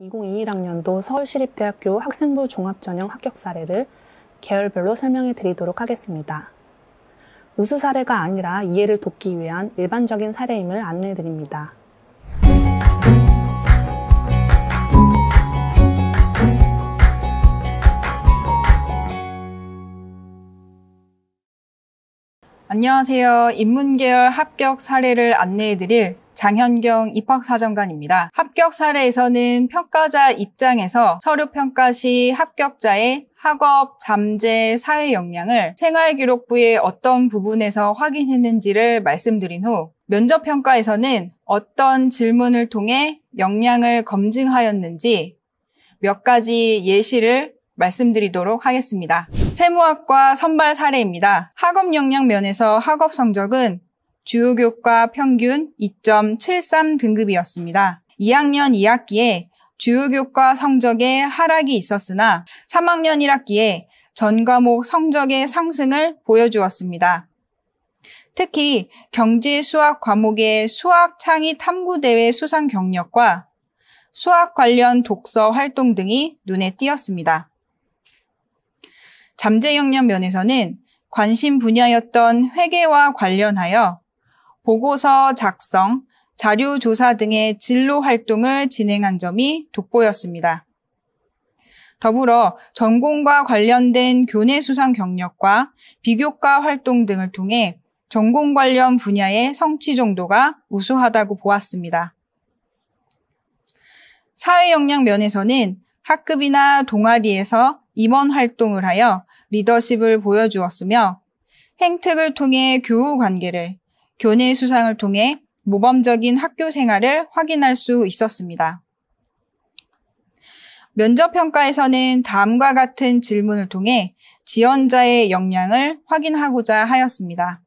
2021학년도 서울시립대학교 학생부 종합전형 합격 사례를 계열별로 설명해 드리도록 하겠습니다. 우수 사례가 아니라 이해를 돕기 위한 일반적인 사례임을 안내해 드립니다. 안녕하세요. 인문계열 합격 사례를 안내해 드릴 장현경 입학사정관입니다. 합격 사례에서는 평가자 입장에서 서류 평가 시 합격자의 학업, 잠재, 사회 역량을 생활기록부의 어떤 부분에서 확인했는지를 말씀드린 후 면접평가에서는 어떤 질문을 통해 역량을 검증하였는지 몇 가지 예시를 말씀드리도록 하겠습니다. 세무학과 선발 사례입니다. 학업 역량 면에서 학업 성적은 주요교과 평균 2.73 등급이었습니다. 2학년 2학기에 주요교과 성적의 하락이 있었으나 3학년 1학기에 전 과목 성적의 상승을 보여주었습니다. 특히 경제 수학 과목의 수학 창의 탐구대회 수상 경력과 수학 관련 독서 활동 등이 눈에 띄었습니다. 잠재역량 면에서는 관심 분야였던 회계와 관련하여 보고서 작성, 자료 조사 등의 진로 활동을 진행한 점이 돋보였습니다. 더불어 전공과 관련된 교내 수상 경력과 비교과 활동 등을 통해 전공 관련 분야의 성취 정도가 우수하다고 보았습니다. 사회 역량 면에서는 학급이나 동아리에서 임원 활동을 하여 리더십을 보여주었으며 행특을 통해 교우 관계를, 교내 수상을 통해 모범적인 학교 생활을 확인할 수 있었습니다. 면접평가에서는 다음과 같은 질문을 통해 지원자의 역량을 확인하고자 하였습니다.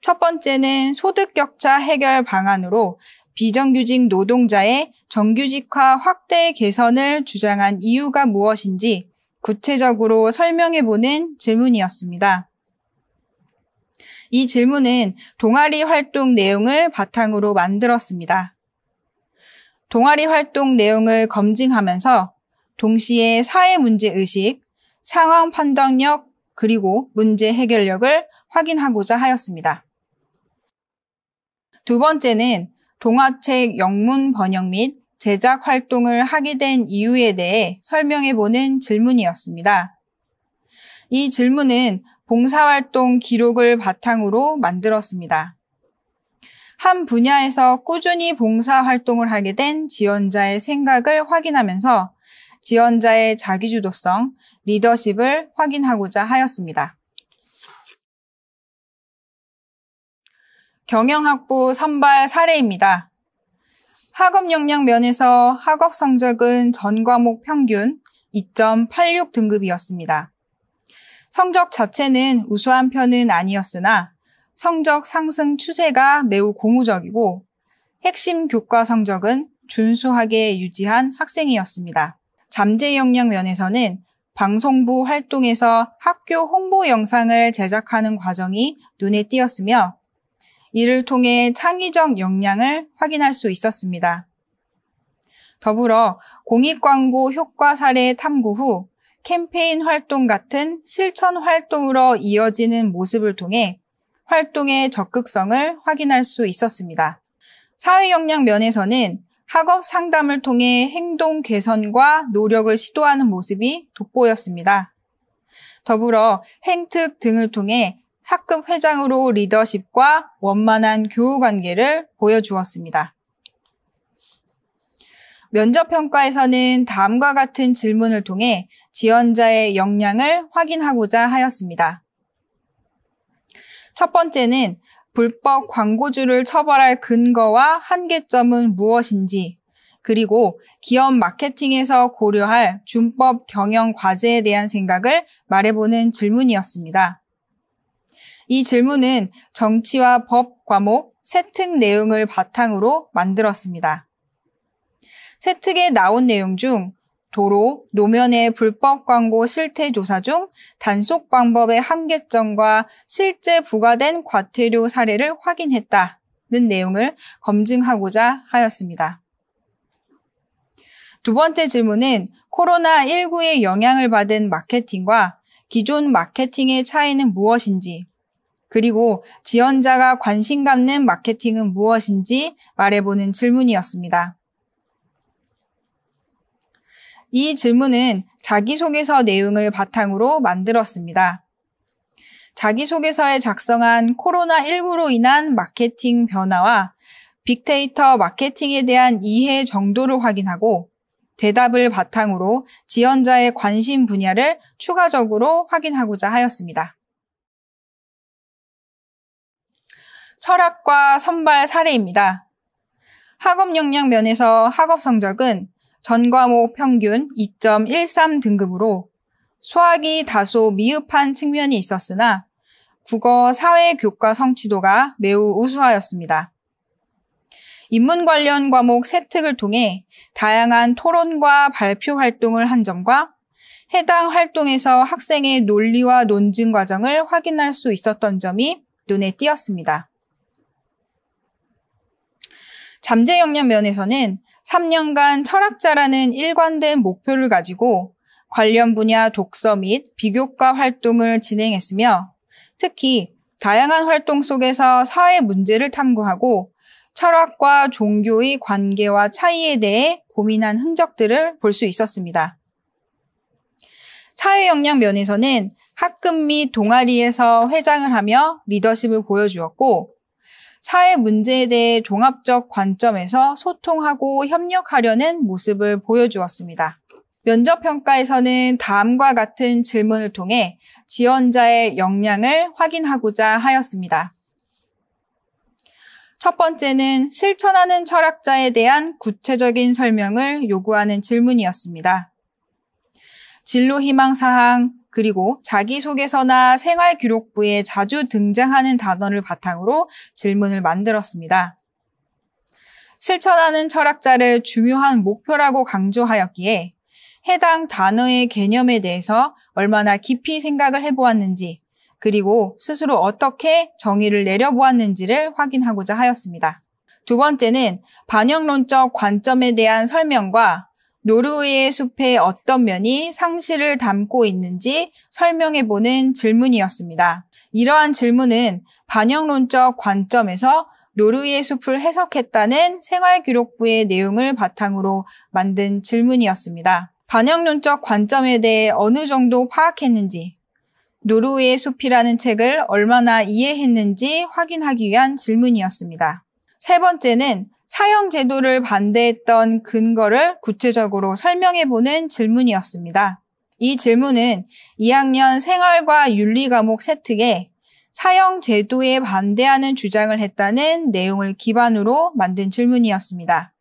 첫 번째는 소득 격차 해결 방안으로 비정규직 노동자의 정규직화 확대 개선을 주장한 이유가 무엇인지 구체적으로 설명해보는 질문이었습니다. 이 질문은 동아리 활동 내용을 바탕으로 만들었습니다. 동아리 활동 내용을 검증하면서 동시에 사회 문제 의식, 상황 판단력, 그리고 문제 해결력을 확인하고자 하였습니다. 두 번째는 동화책 영문 번역 및 제작 활동을 하게 된 이유에 대해 설명해 보는 질문이었습니다. 이 질문은 봉사활동 기록을 바탕으로 만들었습니다. 한 분야에서 꾸준히 봉사활동을 하게 된 지원자의 생각을 확인하면서 지원자의 자기주도성, 리더십을 확인하고자 하였습니다. 경영학부 선발 사례입니다. 학업 역량 면에서 학업 성적은 전 과목 평균 2.86 등급이었습니다. 성적 자체는 우수한 편은 아니었으나 성적 상승 추세가 매우 고무적이고 핵심 교과 성적은 준수하게 유지한 학생이었습니다. 잠재 역량 면에서는 방송부 활동에서 학교 홍보 영상을 제작하는 과정이 눈에 띄었으며 이를 통해 창의적 역량을 확인할 수 있었습니다. 더불어 공익광고 효과 사례 탐구 후 캠페인 활동 같은 실천 활동으로 이어지는 모습을 통해 활동의 적극성을 확인할 수 있었습니다. 사회 역량 면에서는 학업 상담을 통해 행동 개선과 노력을 시도하는 모습이 돋보였습니다. 더불어 행특 등을 통해 학급 회장으로 리더십과 원만한 교우 관계를 보여주었습니다. 면접평가에서는 다음과 같은 질문을 통해 지원자의 역량을 확인하고자 하였습니다. 첫 번째는 불법 광고주를 처벌할 근거와 한계점은 무엇인지, 그리고 기업 마케팅에서 고려할 준법 경영 과제에 대한 생각을 말해보는 질문이었습니다. 이 질문은 정치와 법 과목 세특 내용을 바탕으로 만들었습니다. 세특에 나온 내용 중 도로, 노면의 불법 광고 실태 조사 중 단속 방법의 한계점과 실제 부과된 과태료 사례를 확인했다는 내용을 검증하고자 하였습니다. 두 번째 질문은 코로나19의 영향을 받은 마케팅과 기존 마케팅의 차이는 무엇인지, 그리고 지원자가 관심 갖는 마케팅은 무엇인지 말해보는 질문이었습니다. 이 질문은 자기소개서 내용을 바탕으로 만들었습니다. 자기소개서에 작성한 코로나19로 인한 마케팅 변화와 빅데이터 마케팅에 대한 이해 정도를 확인하고 대답을 바탕으로 지원자의 관심 분야를 추가적으로 확인하고자 하였습니다. 철학과 선발 사례입니다. 학업 역량 면에서 학업 성적은 전과목 평균 2.13 등급으로 수학이 다소 미흡한 측면이 있었으나 국어 사회 교과 성취도가 매우 우수하였습니다. 인문 관련 과목 세특을 통해 다양한 토론과 발표 활동을 한 점과 해당 활동에서 학생의 논리와 논증 과정을 확인할 수 있었던 점이 눈에 띄었습니다. 잠재 역량 면에서는 3년간 철학자라는 일관된 목표를 가지고 관련 분야 독서 및 비교과 활동을 진행했으며 특히 다양한 활동 속에서 사회 문제를 탐구하고 철학과 종교의 관계와 차이에 대해 고민한 흔적들을 볼 수 있었습니다. 사회 역량 면에서는 학급 및 동아리에서 회장을 하며 리더십을 보여주었고 사회 문제에 대해 종합적 관점에서 소통하고 협력하려는 모습을 보여주었습니다. 면접평가에서는 다음과 같은 질문을 통해 지원자의 역량을 확인하고자 하였습니다. 첫 번째는 실천하는 철학자에 대한 구체적인 설명을 요구하는 질문이었습니다. 진로 희망 사항, 그리고 자기소개서나 생활기록부에 자주 등장하는 단어를 바탕으로 질문을 만들었습니다. 실천하는 철학자를 중요한 목표라고 강조하였기에 해당 단어의 개념에 대해서 얼마나 깊이 생각을 해보았는지, 그리고 스스로 어떻게 정의를 내려보았는지를 확인하고자 하였습니다. 두 번째는 반영론적 관점에 대한 설명과 노르웨이의 숲의 어떤 면이 상실을 담고 있는지 설명해 보는 질문이었습니다. 이러한 질문은 반영론적 관점에서 노르웨이 의 숲을 해석했다는 생활기록부의 내용을 바탕으로 만든 질문이었습니다. 반영론적 관점에 대해 어느 정도 파악했는지, 노르웨이 의 숲이라는 책을 얼마나 이해했는지 확인하기 위한 질문이었습니다. 세 번째는 사형 제도를 반대했던 근거를 구체적으로 설명해 보는 질문이었습니다. 이 질문은 2학년 생활과 윤리 과목 세특에 사형 제도에 반대하는 주장을 했다는 내용을 기반으로 만든 질문이었습니다.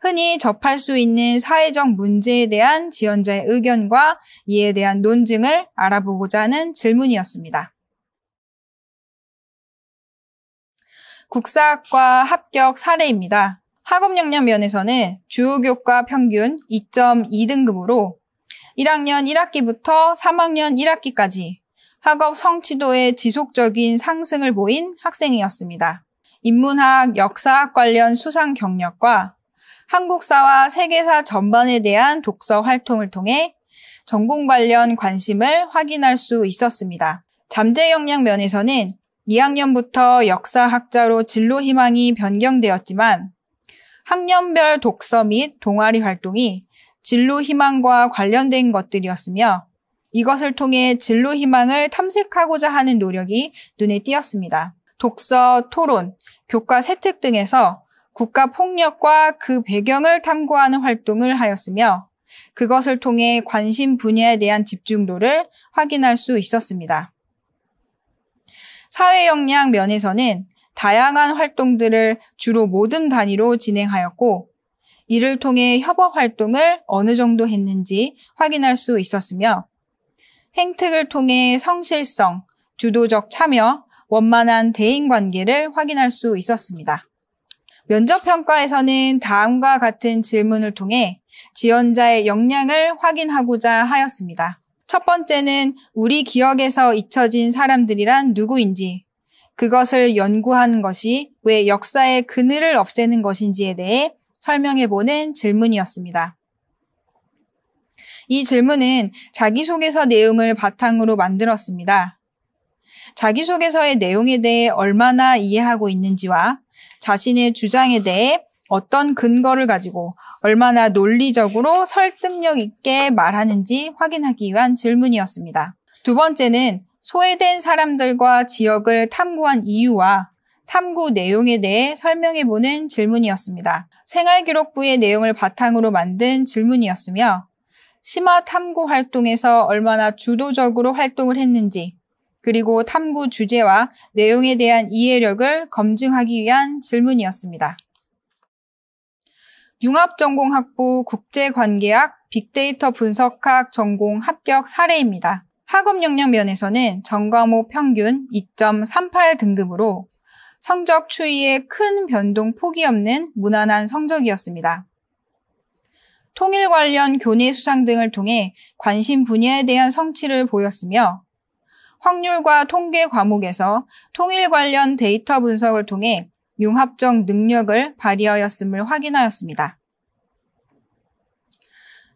흔히 접할 수 있는 사회적 문제에 대한 지원자의 의견과 이에 대한 논증을 알아보고자 하는 질문이었습니다. 국사학과 합격 사례입니다. 학업 역량 면에서는 주요 교과 평균 2.2등급으로 1학년 1학기부터 3학년 1학기까지 학업 성취도의 지속적인 상승을 보인 학생이었습니다. 인문학, 역사학 관련 수상 경력과 한국사와 세계사 전반에 대한 독서 활동을 통해 전공 관련 관심을 확인할 수 있었습니다. 잠재 역량 면에서는 2학년부터 역사학자로 진로 희망이 변경되었지만 학년별 독서 및 동아리 활동이 진로 희망과 관련된 것들이었으며 이것을 통해 진로 희망을 탐색하고자 하는 노력이 눈에 띄었습니다. 독서, 토론, 교과 세특 등에서 국가 폭력과 그 배경을 탐구하는 활동을 하였으며 그것을 통해 관심 분야에 대한 집중도를 확인할 수 있었습니다. 사회 역량 면에서는 다양한 활동들을 주로 모듬 단위로 진행하였고, 이를 통해 협업 활동을 어느 정도 했는지 확인할 수 있었으며, 행특을 통해 성실성, 주도적 참여, 원만한 대인 관계를 확인할 수 있었습니다. 면접 평가에서는 다음과 같은 질문을 통해 지원자의 역량을 확인하고자 하였습니다. 첫 번째는 우리 기억에서 잊혀진 사람들이란 누구인지, 그것을 연구하는 것이 왜 역사의 그늘을 없애는 것인지에 대해 설명해보는 질문이었습니다. 이 질문은 자기소개서 내용을 바탕으로 만들었습니다. 자기소개서의 내용에 대해 얼마나 이해하고 있는지와 자신의 주장에 대해 어떤 근거를 가지고 얼마나 논리적으로 설득력 있게 말하는지 확인하기 위한 질문이었습니다. 두 번째는 소외된 사람들과 지역을 탐구한 이유와 탐구 내용에 대해 설명해 보는 질문이었습니다. 생활기록부의 내용을 바탕으로 만든 질문이었으며 심화 탐구 활동에서 얼마나 주도적으로 활동을 했는지 그리고 탐구 주제와 내용에 대한 이해력을 검증하기 위한 질문이었습니다. 융합전공학부 국제관계학 빅데이터 분석학 전공 합격 사례입니다. 학업 역량 면에서는 전과목 평균 2.38 등급으로 성적 추이에 큰 변동 폭이 없는 무난한 성적이었습니다. 통일 관련 교내 수상 등을 통해 관심 분야에 대한 성취를 보였으며 확률과 통계 과목에서 통일 관련 데이터 분석을 통해 융합적 능력을 발휘하였음을 확인하였습니다.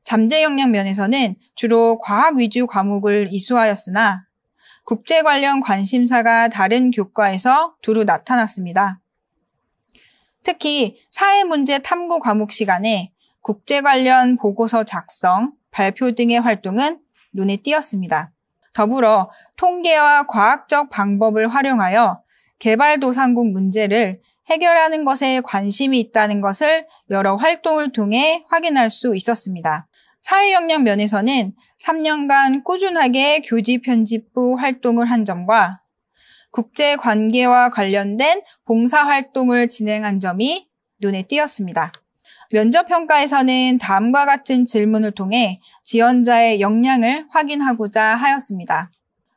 잠재 역량 면에서는 주로 과학 위주 과목을 이수하였으나 국제 관련 관심사가 다른 교과에서 두루 나타났습니다. 특히 사회 문제 탐구 과목 시간에 국제 관련 보고서 작성, 발표 등의 활동은 눈에 띄었습니다. 더불어 통계와 과학적 방법을 활용하여 개발도상국 문제를 해결하는 것에 관심이 있다는 것을 여러 활동을 통해 확인할 수 있었습니다. 사회 역량 면에서는 3년간 꾸준하게 교지 편집부 활동을 한 점과 국제 관계와 관련된 봉사 활동을 진행한 점이 눈에 띄었습니다. 면접 평가에서는 다음과 같은 질문을 통해 지원자의 역량을 확인하고자 하였습니다.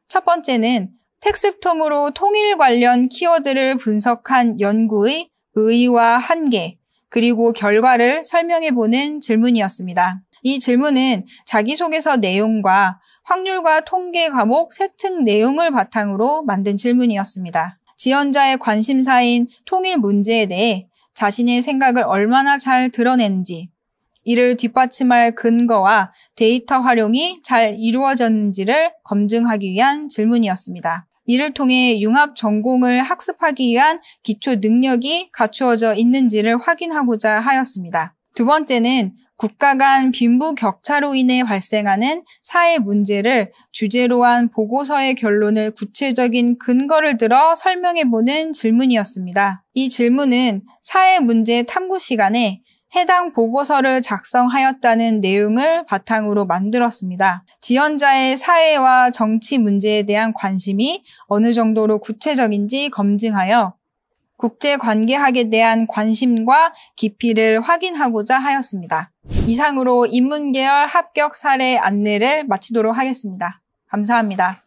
첫 번째는 텍스톰으로 통일 관련 키워드를 분석한 연구의 의의와 한계, 그리고 결과를 설명해보는 질문이었습니다. 이 질문은 자기소개서 내용과 확률과 통계 과목 세특 내용을 바탕으로 만든 질문이었습니다. 지원자의 관심사인 통일 문제에 대해 자신의 생각을 얼마나 잘 드러내는지, 이를 뒷받침할 근거와 데이터 활용이 잘 이루어졌는지를 검증하기 위한 질문이었습니다. 이를 통해 융합 전공을 학습하기 위한 기초 능력이 갖추어져 있는지를 확인하고자 하였습니다. 두 번째는 국가 간 빈부 격차로 인해 발생하는 사회 문제를 주제로 한 보고서의 결론을 구체적인 근거를 들어 설명해보는 질문이었습니다. 이 질문은 사회 문제 탐구 시간에 해당 보고서를 작성하였다는 내용을 바탕으로 만들었습니다. 지원자의 사회와 정치 문제에 대한 관심이 어느 정도로 구체적인지 검증하여 국제 관계학에 대한 관심과 깊이를 확인하고자 하였습니다. 이상으로 인문계열 합격 사례 안내를 마치도록 하겠습니다. 감사합니다.